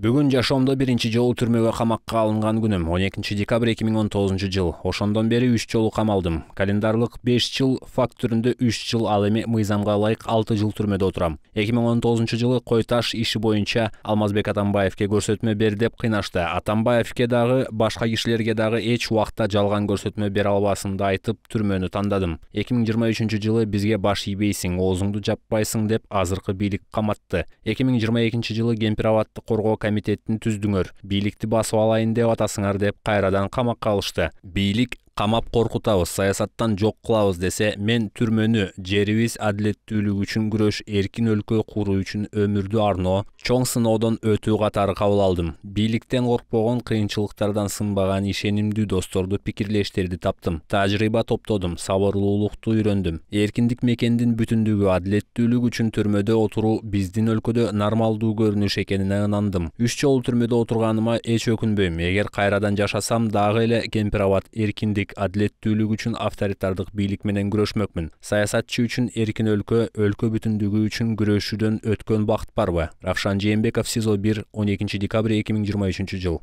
бүгүн жашоомдо биринчи жолу түрмөгө камакка алынган күнүм 12 декабрь тогузунчу жыл ошондон бери үч жолу камалдым календарлык 5 жыл факт түрүндө 3 жыл ал эми мыйзамга ылайык 6 жыл түрмөдө отурам тогузунчу жылы кой таш иши боюнча алмазбек атамбаевке көрсөтмө бер деп кыйнашты атамбаевке дагы башка кишилерге дагы эч убакта жалган көрсөтмө бере албасымды айтып түрмөнү тандадым 2023 жылы бизге баш ийбейсиң оозуңду жаппайсың деп азыркы бийлик каматты экинчи жылы кемпир абадты коргоо комитетин түздүңөр бийликти басып алайын деп атасыңар деп қайрадан камакка алышты бийлик камап коркутабыз саясаттан жок кылабыз десе мен түрмөнү жерибиз адилеттүүлүк үчүн күрөш эркин өлкө куруу үчүн өмүрдү арноо чоң сыноодон өтүү катары кабыл алдым бийликтен коркпогон кыйынчылыктардан сынбаган ишенимдүү досторду пикирлештерди таптым тажрыйба топтодум сабырлуулукту үйрөндүм эркиндик мекендин бүтүндүгү адилеттүүлүк үчүн түрмөдө отуруу биздин өлкөдө нормалдуу көрүнүш экенине ынандым үч жолу түрмөдө отурганыма эч өкүнбөйм эгер кайрадан жашасам дагы эле кемпир абад эркиндик бийлик адилеттүүлүк үчүн авторитардык бийлик менен күрөшмөкмүн саясатчы үчүн эркин өлкө өлкө бүтүндүгү үчүн күрөшүүдөн өткөн бакыт барбы равшан жээнбеков сизо бир он экинчи декабрь эки миң жыйырма үчүнчү жыл